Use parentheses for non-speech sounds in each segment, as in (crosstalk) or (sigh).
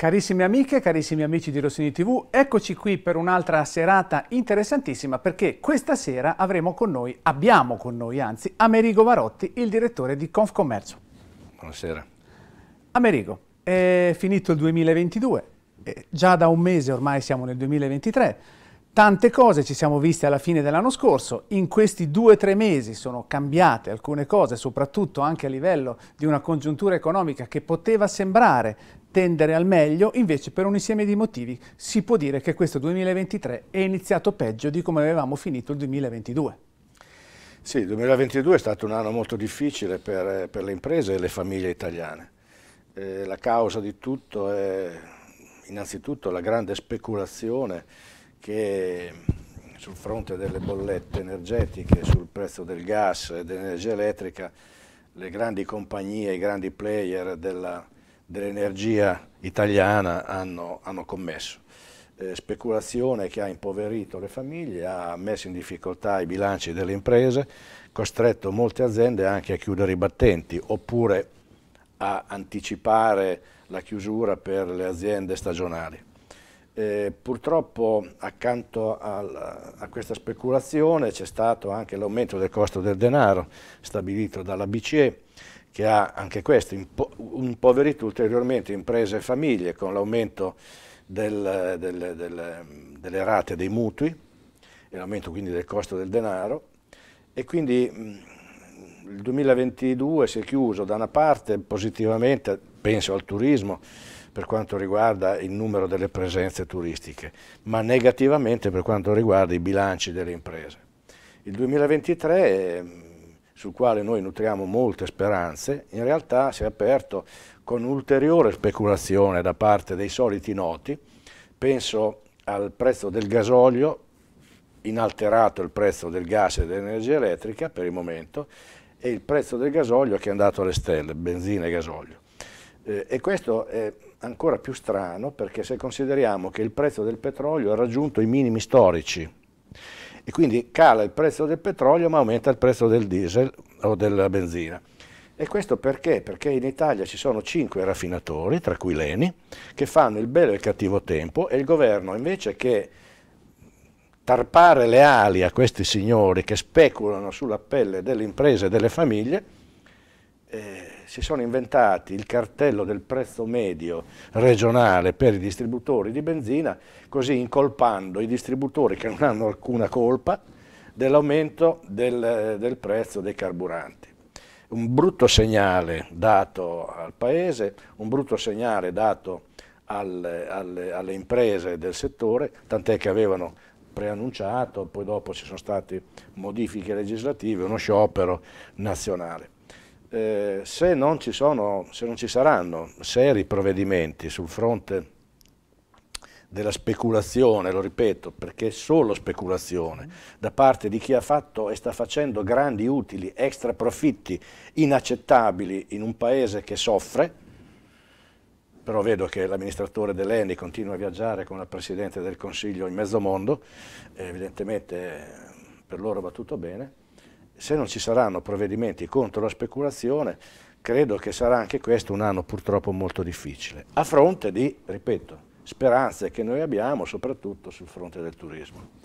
Carissime amiche, carissimi amici di Rossini TV, eccoci qui per un'altra serata interessantissima perché questa sera avremo con noi, abbiamo con noi anzi, Amerigo Marotti, il direttore di Confcommercio. Buonasera. Amerigo, è finito il 2022, eh, già da un mese ormai siamo nel 2023, tante cose ci siamo viste alla fine dell'anno scorso, in questi due o tre mesi sono cambiate alcune cose, soprattutto anche a livello di una congiuntura economica che poteva sembrare tendere al meglio, invece per un insieme di motivi si può dire che questo 2023 è iniziato peggio di come avevamo finito il 2022. Sì, il 2022 è stato un anno molto difficile per, per le imprese e le famiglie italiane. Eh, la causa di tutto è innanzitutto la grande speculazione che sul fronte delle bollette energetiche, sul prezzo del gas e dell'energia elettrica, le grandi compagnie, i grandi player della, dell'energia italiana hanno, hanno commesso. Eh, speculazione che ha impoverito le famiglie, ha messo in difficoltà i bilanci delle imprese, costretto molte aziende anche a chiudere i battenti oppure a anticipare la chiusura per le aziende stagionali. Eh, purtroppo accanto al, a questa speculazione c'è stato anche l'aumento del costo del denaro stabilito dalla BCE, che ha anche questo impo impoverito ulteriormente imprese e famiglie con l'aumento del, del, del, delle rate dei mutui e l'aumento quindi del costo del denaro e quindi mh, mm, il 2022 si è chiuso da una parte positivamente, penso al turismo, per quanto riguarda il numero delle presenze turistiche, ma negativamente per quanto riguarda i bilanci delle imprese. Il 2023 sul quale noi nutriamo molte speranze, in realtà si è aperto con ulteriore speculazione da parte dei soliti noti. Penso al prezzo del gasolio, inalterato il prezzo del gas e dell'energia elettrica per il momento, e il prezzo del gasolio che è andato alle stelle, benzina e gasolio. Eh, e questo è ancora più strano perché se consideriamo che il prezzo del petrolio ha raggiunto i minimi storici, e quindi cala il prezzo del petrolio ma aumenta il prezzo del diesel o della benzina. E questo perché? Perché in Italia ci sono cinque raffinatori, tra cui Leni, che fanno il bello e il cattivo tempo e il governo invece che tarpare le ali a questi signori che speculano sulla pelle delle imprese e delle famiglie, eh, si sono inventati il cartello del prezzo medio regionale per i distributori di benzina, così incolpando i distributori che non hanno alcuna colpa dell'aumento del, del prezzo dei carburanti. Un brutto segnale dato al Paese, un brutto segnale dato alle, alle, alle imprese del settore, tant'è che avevano preannunciato, poi dopo ci sono state modifiche legislative, uno sciopero nazionale. Eh, se, non sono, se non ci saranno seri provvedimenti sul fronte della speculazione, lo ripeto, perché è solo speculazione, da parte di chi ha fatto e sta facendo grandi utili, extra profitti inaccettabili in un paese che soffre, però vedo che l'amministratore dell'ENI continua a viaggiare con la Presidente del Consiglio in mezzo mondo, evidentemente eh, per loro va tutto bene, se non ci saranno provvedimenti contro la speculazione, credo che sarà anche questo un anno purtroppo molto difficile, a fronte di, ripeto, speranze che noi abbiamo soprattutto sul fronte del turismo.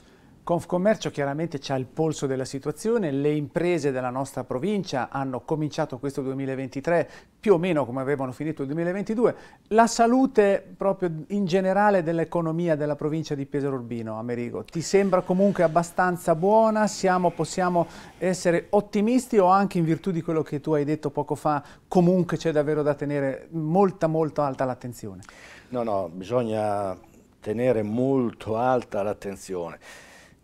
Confcommercio chiaramente c'ha il polso della situazione, le imprese della nostra provincia hanno cominciato questo 2023 più o meno come avevano finito il 2022, la salute proprio in generale dell'economia della provincia di Pesaro Urbino, Amerigo, ti sembra comunque abbastanza buona, Siamo, possiamo essere ottimisti o anche in virtù di quello che tu hai detto poco fa, comunque c'è davvero da tenere molta molto alta l'attenzione? No, no, bisogna tenere molto alta l'attenzione.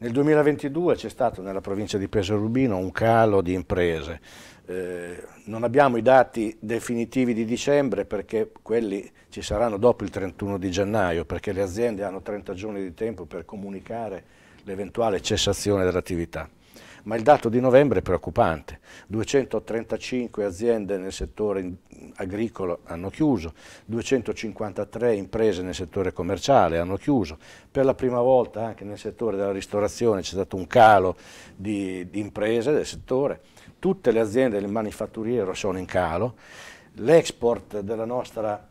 Nel 2022 c'è stato nella provincia di Pesarubino un calo di imprese. Eh, non abbiamo i dati definitivi di dicembre perché quelli ci saranno dopo il 31 di gennaio, perché le aziende hanno 30 giorni di tempo per comunicare l'eventuale cessazione dell'attività ma il dato di novembre è preoccupante. 235 aziende nel settore agricolo hanno chiuso, 253 imprese nel settore commerciale hanno chiuso. Per la prima volta anche nel settore della ristorazione c'è stato un calo di, di imprese del settore. Tutte le aziende del manifatturiero sono in calo. L'export della nostra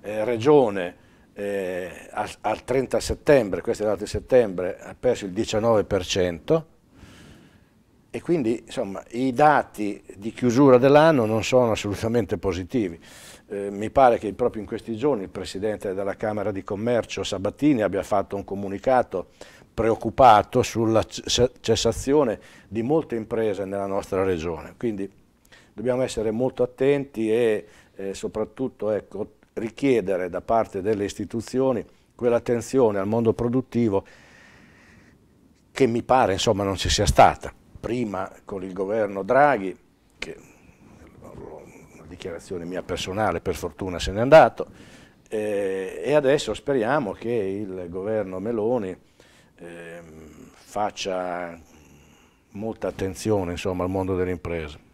eh, regione eh, al, al 30 settembre, questo è il dato di settembre, ha perso il 19%, e quindi insomma, i dati di chiusura dell'anno non sono assolutamente positivi. Eh, mi pare che proprio in questi giorni il Presidente della Camera di Commercio Sabattini abbia fatto un comunicato preoccupato sulla cessazione di molte imprese nella nostra regione. Quindi dobbiamo essere molto attenti e eh, soprattutto ecco, richiedere da parte delle istituzioni quell'attenzione al mondo produttivo che mi pare insomma, non ci sia stata prima con il governo Draghi, che una dichiarazione mia personale per fortuna se n'è andato, eh, e adesso speriamo che il governo Meloni eh, faccia molta attenzione insomma, al mondo delle imprese.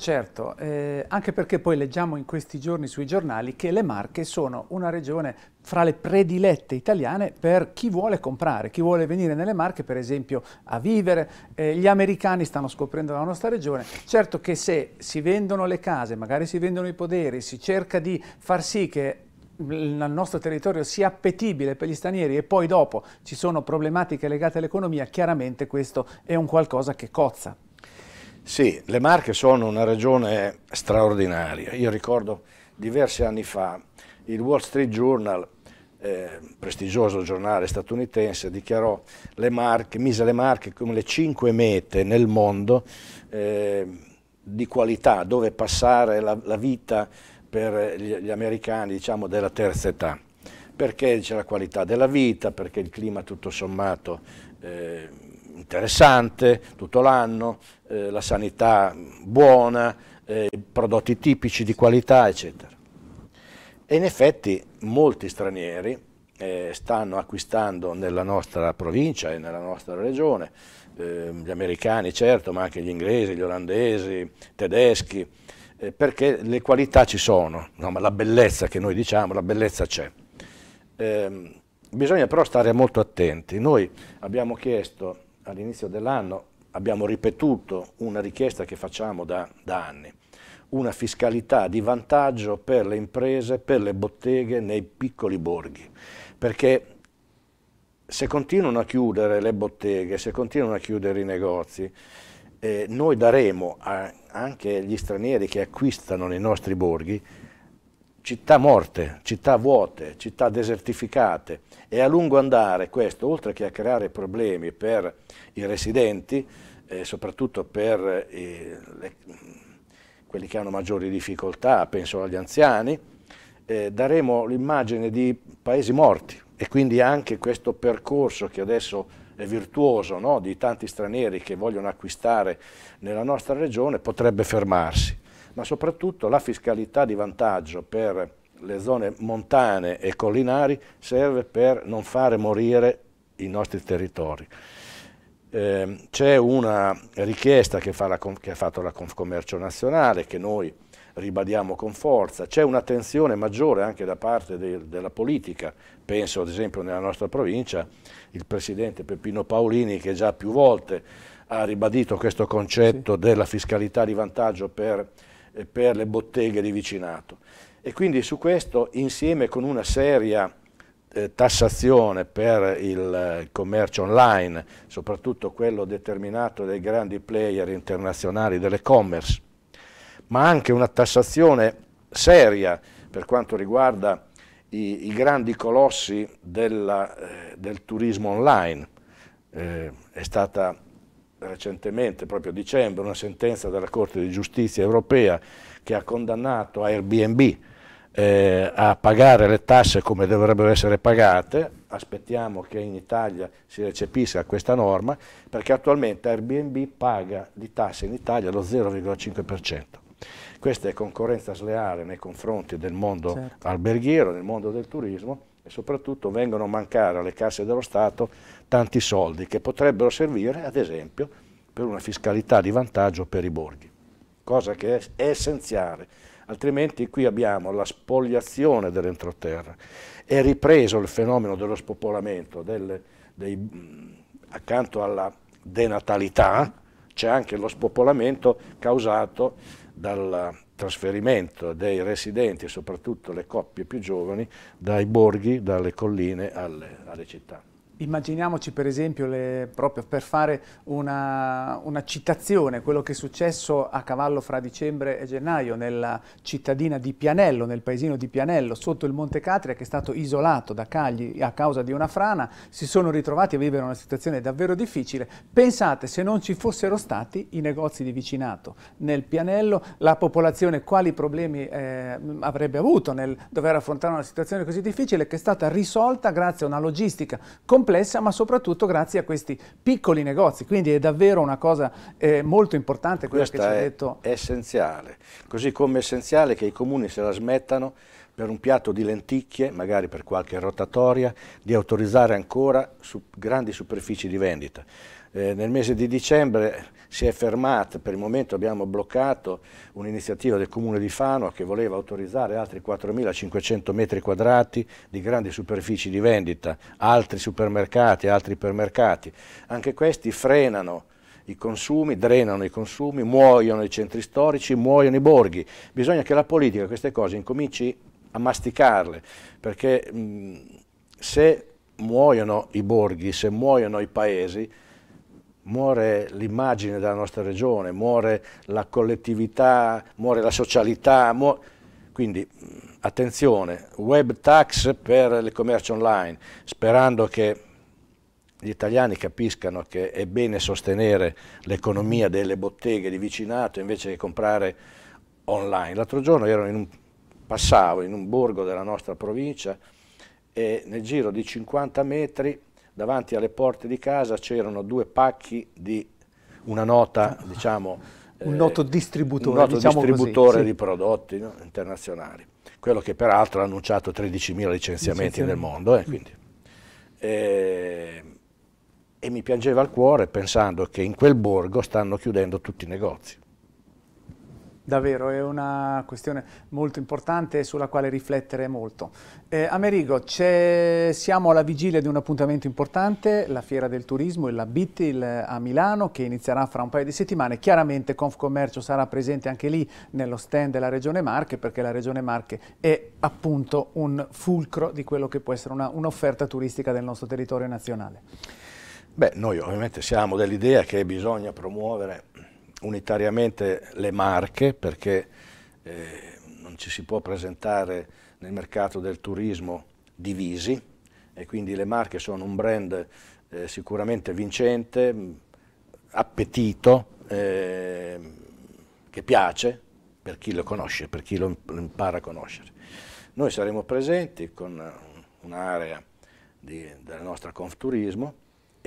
Certo, eh, anche perché poi leggiamo in questi giorni sui giornali che le Marche sono una regione fra le predilette italiane per chi vuole comprare, chi vuole venire nelle Marche per esempio a vivere. Eh, gli americani stanno scoprendo la nostra regione. Certo che se si vendono le case, magari si vendono i poderi, si cerca di far sì che il nostro territorio sia appetibile per gli stranieri e poi dopo ci sono problematiche legate all'economia, chiaramente questo è un qualcosa che cozza. Sì, le Marche sono una regione straordinaria. Io ricordo diversi anni fa il Wall Street Journal, eh, prestigioso giornale statunitense, dichiarò le Marche, mise le Marche come le cinque mete nel mondo eh, di qualità, dove passare la, la vita per gli, gli americani diciamo, della terza età perché c'è la qualità della vita, perché il clima tutto sommato eh, interessante tutto l'anno, eh, la sanità buona, eh, prodotti tipici di qualità, eccetera. E in effetti molti stranieri eh, stanno acquistando nella nostra provincia e nella nostra regione, ehm, gli americani certo, ma anche gli inglesi, gli olandesi, i tedeschi, eh, perché le qualità ci sono, no, ma la bellezza che noi diciamo, la bellezza c'è. Ehm, bisogna però stare molto attenti. Noi abbiamo chiesto all'inizio dell'anno abbiamo ripetuto una richiesta che facciamo da, da anni, una fiscalità di vantaggio per le imprese, per le botteghe nei piccoli borghi, perché se continuano a chiudere le botteghe, se continuano a chiudere i negozi, eh, noi daremo a, anche agli stranieri che acquistano nei nostri borghi città morte, città vuote, città desertificate e a lungo andare questo, oltre che a creare problemi per i residenti, eh, soprattutto per eh, le, quelli che hanno maggiori difficoltà, penso agli anziani, eh, daremo l'immagine di paesi morti e quindi anche questo percorso che adesso è virtuoso no, di tanti stranieri che vogliono acquistare nella nostra regione potrebbe fermarsi ma soprattutto la fiscalità di vantaggio per le zone montane e collinari serve per non fare morire i nostri territori. Eh, C'è una richiesta che, fa che ha fatto la Confcommercio Nazionale che noi ribadiamo con forza. C'è un'attenzione maggiore anche da parte de della politica. Penso ad esempio nella nostra provincia il presidente Peppino Paolini che già più volte ha ribadito questo concetto sì. della fiscalità di vantaggio per per le botteghe di vicinato. E quindi su questo, insieme con una seria eh, tassazione per il eh, commercio online, soprattutto quello determinato dai grandi player internazionali dell'e-commerce, ma anche una tassazione seria per quanto riguarda i, i grandi colossi della, eh, del turismo online. Eh, è stata recentemente, proprio a dicembre, una sentenza della Corte di Giustizia europea che ha condannato Airbnb eh, a pagare le tasse come dovrebbero essere pagate, aspettiamo che in Italia si recepisca questa norma, perché attualmente Airbnb paga di tasse in Italia lo 0,5%. Questa è concorrenza sleale nei confronti del mondo certo. alberghiero, del mondo del turismo, e soprattutto vengono a mancare alle casse dello Stato tanti soldi che potrebbero servire ad esempio per una fiscalità di vantaggio per i borghi, cosa che è essenziale, altrimenti qui abbiamo la spoliazione dell'entroterra, è ripreso il fenomeno dello spopolamento, delle, dei, accanto alla denatalità c'è anche lo spopolamento causato dalla trasferimento dei residenti, soprattutto le coppie più giovani, dai borghi, dalle colline alle, alle città. Immaginiamoci per esempio, le, proprio per fare una, una, citazione, quello che è successo a cavallo fra dicembre e gennaio nella cittadina di Pianello, nel paesino di Pianello, sotto il Monte Catria che è stato isolato da Cagli a causa di una frana, si sono ritrovati a vivere una situazione davvero difficile. Pensate se non ci fossero stati i negozi di vicinato nel Pianello, la popolazione quali problemi eh, avrebbe avuto nel dover affrontare una situazione così difficile che è stata risolta grazie a una logistica complessa complessa, ma soprattutto grazie a questi piccoli negozi. Quindi è davvero una cosa eh, molto importante quello Questa che ci ha detto. È essenziale, così come è essenziale che i comuni se la smettano per un piatto di lenticchie, magari per qualche rotatoria, di autorizzare ancora su grandi superfici di vendita. Eh, nel mese di dicembre si è fermata, per il momento abbiamo bloccato un'iniziativa del Comune di Fano che voleva autorizzare altri 4.500 metri quadrati di grandi superfici di vendita, altri supermercati, altri ipermercati. Anche questi frenano i consumi, drenano i consumi, muoiono i centri storici, muoiono i borghi. Bisogna che la politica queste cose incominci a masticarle, perché mh, se muoiono i borghi, se muoiono i paesi, muore l'immagine della nostra regione, muore la collettività, muore la socialità, muore... quindi attenzione, web tax per il commercio online, sperando che gli italiani capiscano che è bene sostenere l'economia delle botteghe di vicinato invece che comprare online. L'altro giorno in un, passavo in un borgo della nostra provincia e nel giro di 50 metri davanti alle porte di casa c'erano due pacchi di una nota, diciamo, (laughs) un noto eh, distributore, un noto diciamo distributore così, di prodotti no, internazionali, quello che peraltro ha annunciato 13.000 licenziamenti nel mondo. Eh, mm. e, eh, e mi piangeva il cuore pensando che in quel borgo stanno chiudendo tutti i negozi. Davvero, è una questione molto importante sulla quale riflettere molto. Eh, Amerigo, siamo alla vigilia di un appuntamento importante, la Fiera del Turismo, la BITIL a Milano, che inizierà fra un paio di settimane. Chiaramente Confcommercio sarà presente anche lì nello stand della Regione Marche, perché la Regione Marche è appunto un fulcro di quello che può essere un'offerta turistica del nostro territorio nazionale. Beh, noi ovviamente siamo dell'idea che bisogna promuovere unitariamente le marche perché eh, non ci si può presentare nel mercato del turismo divisi e quindi le marche sono un brand eh, sicuramente vincente, mm, appetito, eh, che piace per chi lo conosce, per chi lo impara a conoscere. Noi saremo presenti con un'area della nostra Confturismo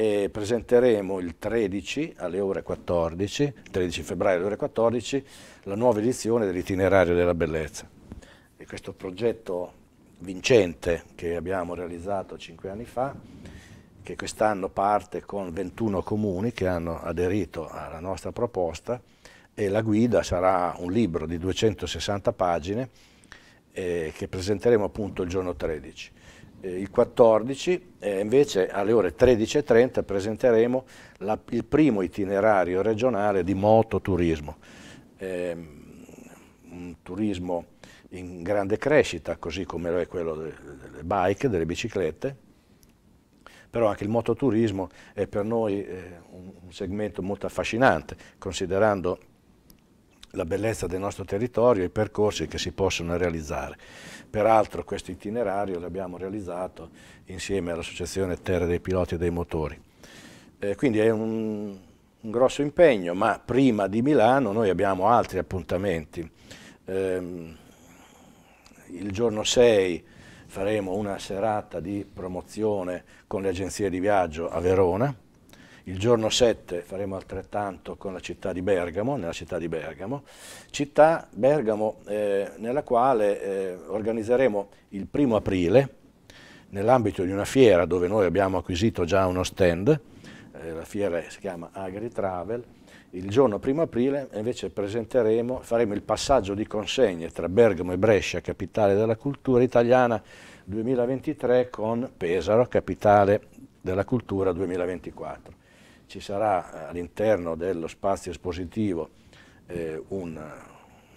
e presenteremo il 13 alle ore 14, 13 febbraio alle ore 14, la nuova edizione dell'itinerario della bellezza. E questo progetto vincente che abbiamo realizzato cinque anni fa, che quest'anno parte con 21 comuni che hanno aderito alla nostra proposta e la guida sarà un libro di 260 pagine eh, che presenteremo appunto il giorno 13 eh, il 14 eh, invece alle ore 13.30 presenteremo la, il primo itinerario regionale di mototurismo, eh, un turismo in grande crescita, così come lo è quello delle bike, delle biciclette, però anche il mototurismo è per noi eh, un, un segmento molto affascinante, considerando la bellezza del nostro territorio e i percorsi che si possono realizzare. Peraltro questo itinerario l'abbiamo realizzato insieme all'Associazione Terra dei Piloti e dei Motori. Eh, quindi è un, un, grosso impegno, ma prima di Milano noi abbiamo altri appuntamenti. Eh, il giorno 6 faremo una serata di promozione con le agenzie di viaggio a Verona, il giorno 7 faremo altrettanto con la città di Bergamo, nella città di Bergamo, città Bergamo eh, nella quale eh, organizzeremo il primo aprile, nell'ambito di una fiera dove noi abbiamo acquisito già uno stand, eh, la fiera si chiama Agri Travel, il giorno 1 aprile invece presenteremo, faremo il passaggio di consegne tra Bergamo e Brescia, capitale della cultura italiana 2023, con Pesaro, capitale della cultura 2024 ci sarà eh, all'interno dello spazio espositivo eh, una,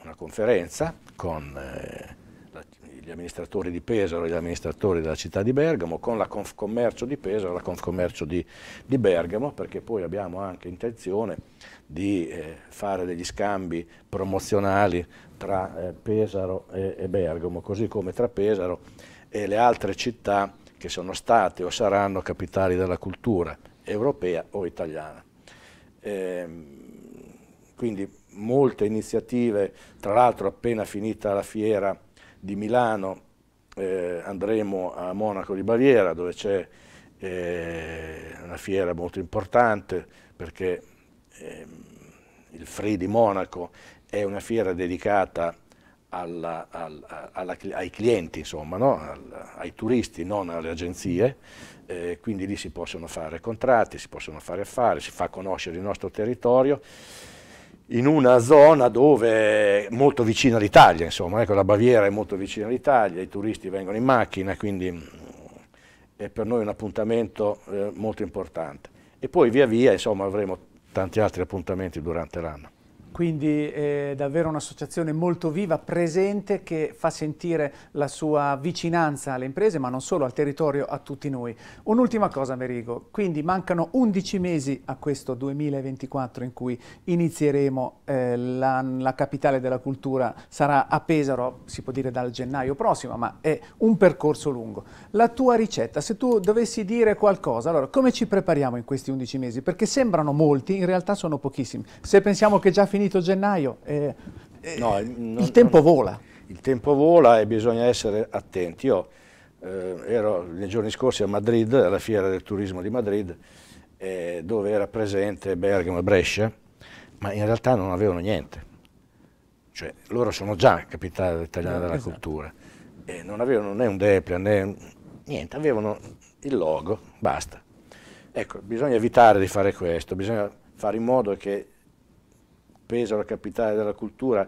una conferenza con eh, la, gli amministratori di Pesaro e gli amministratori della città di Bergamo, con la Confcommercio di Pesaro e la Confcommercio di, di, Bergamo, perché poi abbiamo anche intenzione di eh, fare degli scambi promozionali tra eh, Pesaro e, e Bergamo, così come tra Pesaro e le altre città che sono state o saranno capitali della cultura europea o italiana. Eh, quindi molte iniziative, tra l'altro appena finita la fiera di Milano eh, andremo a Monaco di Baviera dove c'è eh, una fiera molto importante perché ehm, il Free di Monaco è una fiera dedicata a alla, alla, alla, ai clienti, insomma, no? Al, ai turisti, non alle agenzie, eh, quindi lì si possono fare contratti, si possono fare affari, si fa conoscere il nostro territorio in una zona dove è molto vicina all'Italia, insomma, ecco, la Baviera è molto vicina all'Italia, i turisti vengono in macchina, quindi mm, è per noi un appuntamento eh, molto importante. E poi via via, insomma, avremo tanti altri appuntamenti durante l'anno quindi eh, è davvero un'associazione molto viva, presente, che fa sentire la sua vicinanza alle imprese, ma non solo, al territorio, a tutti noi. Un'ultima cosa, Merigo, quindi mancano 11 mesi a questo 2024 in cui inizieremo, eh, la, la, capitale della cultura sarà a Pesaro, si può dire dal gennaio prossimo, ma è un percorso lungo. La tua ricetta, se tu dovessi dire qualcosa, allora come ci prepariamo in questi 11 mesi? Perché sembrano molti, in realtà sono pochissimi. Se pensiamo che già finisce finito gennaio, eh, eh, no, non, il tempo non, vola. Il tempo vola e bisogna essere attenti. Io eh, ero nei giorni scorsi a Madrid, alla fiera del turismo di Madrid, eh, dove era presente Bergamo e Brescia, ma in realtà non avevano niente. Cioè, loro sono già capitale italiana della esatto. cultura. E non avevano né un deplian né niente, avevano il logo, basta. Ecco, bisogna evitare di fare questo, bisogna fare in modo che Pesaro, la capitale della cultura,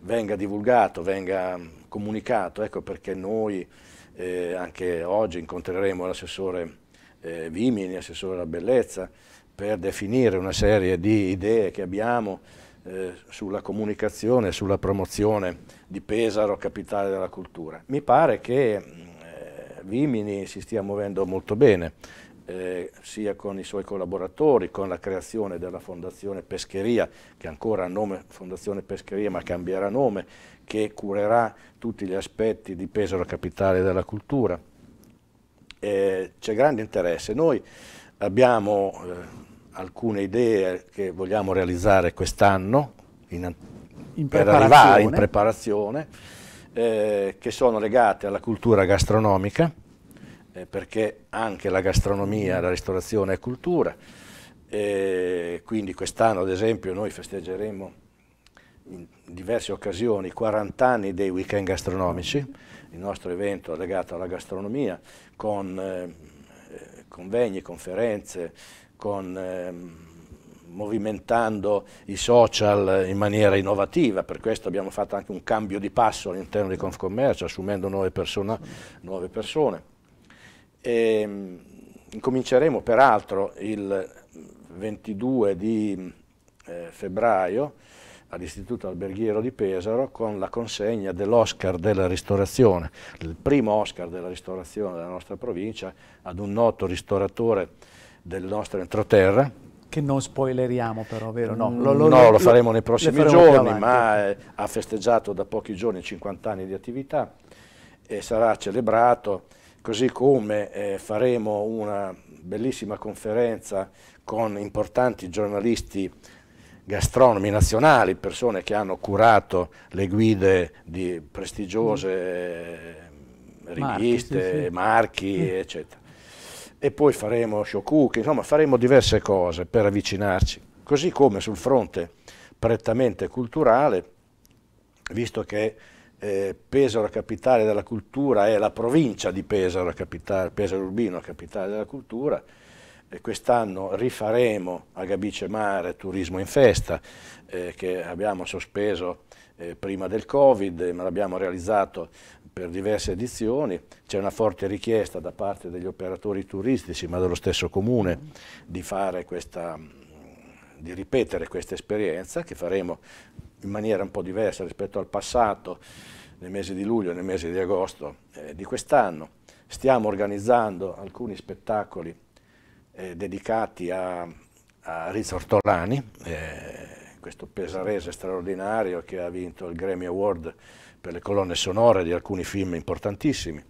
venga divulgato, venga mm, comunicato, ecco perché noi eh, anche oggi incontreremo l'assessore eh, Vimini, assessore della bellezza, per definire una serie di idee che abbiamo eh, sulla comunicazione, sulla promozione di Pesaro, capitale della cultura. Mi pare che mm, eh, Vimini si stia muovendo molto bene, eh, sia con i suoi collaboratori, con la creazione della Fondazione Pescheria, che ancora ha nome Fondazione Pescheria ma cambierà nome, che curerà tutti gli aspetti di Pesaro Capitale della Cultura. Eh, C'è grande interesse. Noi abbiamo eh, alcune idee che vogliamo realizzare quest'anno, per arrivare in preparazione, eh, che sono legate alla cultura gastronomica, eh, perché anche la gastronomia, la ristorazione è cultura, eh, quindi quest'anno ad esempio noi festeggeremo in diverse occasioni 40 anni dei weekend gastronomici, il nostro evento legato alla gastronomia, con eh, eh convegni, conferenze, con ehm, movimentando i social in maniera innovativa, per questo abbiamo fatto anche un cambio di passo all'interno di Confcommercio, assumendo nuove, persona, nuove persone. E, ehm, incominceremo peraltro il 22 di eh, febbraio all'Istituto Alberghiero di Pesaro con la consegna dell'Oscar della ristorazione, il primo Oscar della ristorazione della nostra provincia ad un noto ristoratore del nostro entroterra. Che non spoileriamo però, vero? No, mm, lo, lo, no, lo faremo nei prossimi giorni, ma eh, ha festeggiato da pochi giorni 50 anni di attività e sarà celebrato così come eh, faremo una bellissima conferenza con importanti giornalisti gastronomi nazionali, persone che hanno curato le guide di prestigiose eh, riviste, marchi, sì, sì. marchi mm. eccetera. E poi faremo show cook, insomma faremo diverse cose per avvicinarci. Così come sul fronte prettamente culturale, visto che eh, Pesaro capitale della cultura è la provincia di Pesaro, capitale, Pesaro Urbino capitale della cultura, quest'anno rifaremo a Gabice Mare Turismo in Festa, eh, che abbiamo sospeso eh, prima del Covid, ma l'abbiamo realizzato per diverse edizioni. C'è una forte richiesta da parte degli operatori turistici, ma dello stesso comune, di, questa, di ripetere questa esperienza che faremo in maniera un po' diversa rispetto al passato, nei mesi di luglio e nei mesi di agosto eh, di quest'anno. Stiamo organizzando alcuni spettacoli eh, dedicati a, a Rizzo Ortolani, eh, questo pesarese straordinario che ha vinto il Grammy Award per le colonne sonore di alcuni film importantissimi.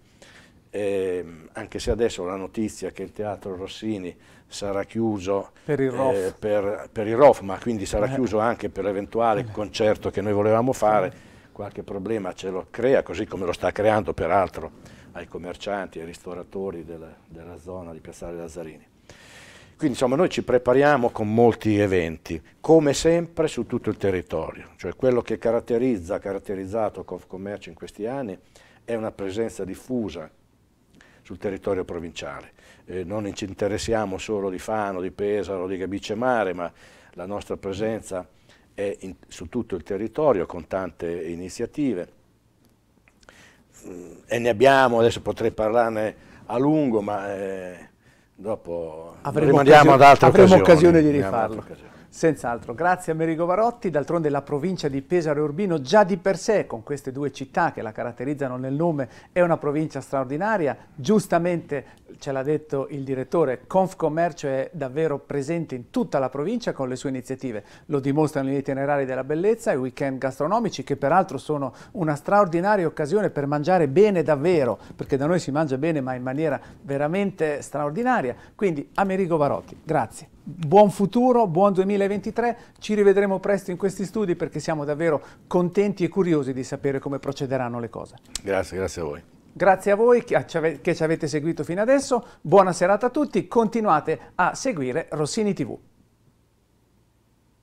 E, ehm, anche se adesso la notizia che il Teatro Rossini sarà chiuso per il eh, ROF, eh, per, per il ROF ma quindi sarà eh. chiuso anche per l'eventuale eh. concerto che noi volevamo fare, qualche problema ce lo crea, così come lo sta creando peraltro ai commercianti, ai ristoratori della, della zona di Piazzale Lazzarini. Quindi insomma noi ci prepariamo con molti eventi, come sempre su tutto il territorio, cioè quello che caratterizza, ha caratterizzato Confcommercio in questi anni è una presenza diffusa sul territorio provinciale. Eh, non ci interessiamo solo di Fano, di Pesaro, di Gabice Mare, ma la nostra presenza è in, su tutto il territorio con tante iniziative mm, e ne abbiamo, adesso potrei parlarne a lungo, ma eh, dopo avremo rimandiamo occasione, ad altre avremo occasione di rifarlo. Senz'altro, grazie Amerigo Varotti, d'altronde la provincia di Pesaro e Urbino già di per sé, con queste due città che la caratterizzano nel nome, è una provincia straordinaria, giustamente ce l'ha detto il direttore, Confcommercio è davvero presente in tutta la provincia con le sue iniziative, lo dimostrano gli itinerari della bellezza, i weekend gastronomici che peraltro sono una straordinaria occasione per mangiare bene davvero, perché da noi si mangia bene ma in maniera veramente straordinaria, quindi Amerigo Varotti, grazie buon futuro, buon 2023, ci rivedremo presto in questi studi perché siamo davvero contenti e curiosi di sapere come procederanno le cose. Grazie, grazie a voi. Grazie a voi che ci avete seguito fino adesso, buona serata a tutti, continuate a seguire Rossini TV.